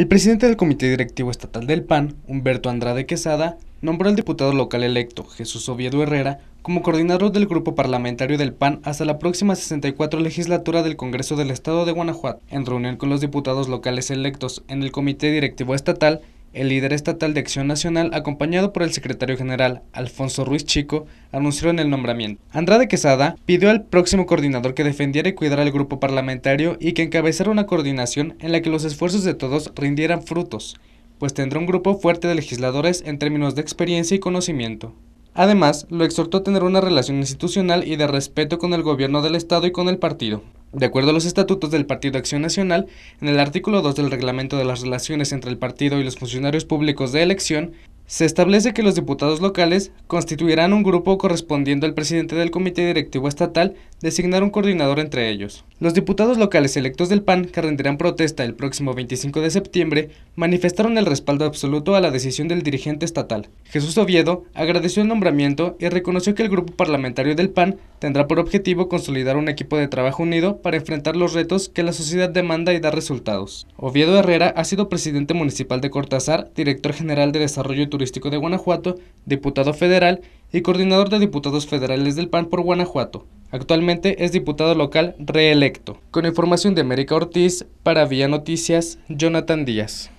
El presidente del Comité Directivo Estatal del PAN, Humberto Andrade Quesada, nombró al diputado local electo, Jesús Oviedo Herrera, como coordinador del grupo parlamentario del PAN hasta la próxima 64 legislatura del Congreso del Estado de Guanajuato, en reunión con los diputados locales electos en el Comité Directivo Estatal el líder estatal de Acción Nacional, acompañado por el secretario general Alfonso Ruiz Chico, anunció en el nombramiento. Andrade Quesada pidió al próximo coordinador que defendiera y cuidara el grupo parlamentario y que encabezara una coordinación en la que los esfuerzos de todos rindieran frutos, pues tendrá un grupo fuerte de legisladores en términos de experiencia y conocimiento. Además, lo exhortó a tener una relación institucional y de respeto con el gobierno del Estado y con el partido. De acuerdo a los estatutos del Partido Acción Nacional, en el artículo 2 del reglamento de las relaciones entre el partido y los funcionarios públicos de elección, se establece que los diputados locales constituirán un grupo correspondiendo al presidente del Comité Directivo Estatal designar un coordinador entre ellos. Los diputados locales electos del PAN, que rendirán protesta el próximo 25 de septiembre, manifestaron el respaldo absoluto a la decisión del dirigente estatal. Jesús Oviedo agradeció el nombramiento y reconoció que el grupo parlamentario del PAN tendrá por objetivo consolidar un equipo de trabajo unido para enfrentar los retos que la sociedad demanda y dar resultados. Oviedo Herrera ha sido presidente municipal de Cortázar, director general de Desarrollo Turístico de Guanajuato, diputado federal y coordinador de diputados federales del PAN por Guanajuato. Actualmente es diputado local reelecto. Con información de América Ortiz, para Vía Noticias, Jonathan Díaz.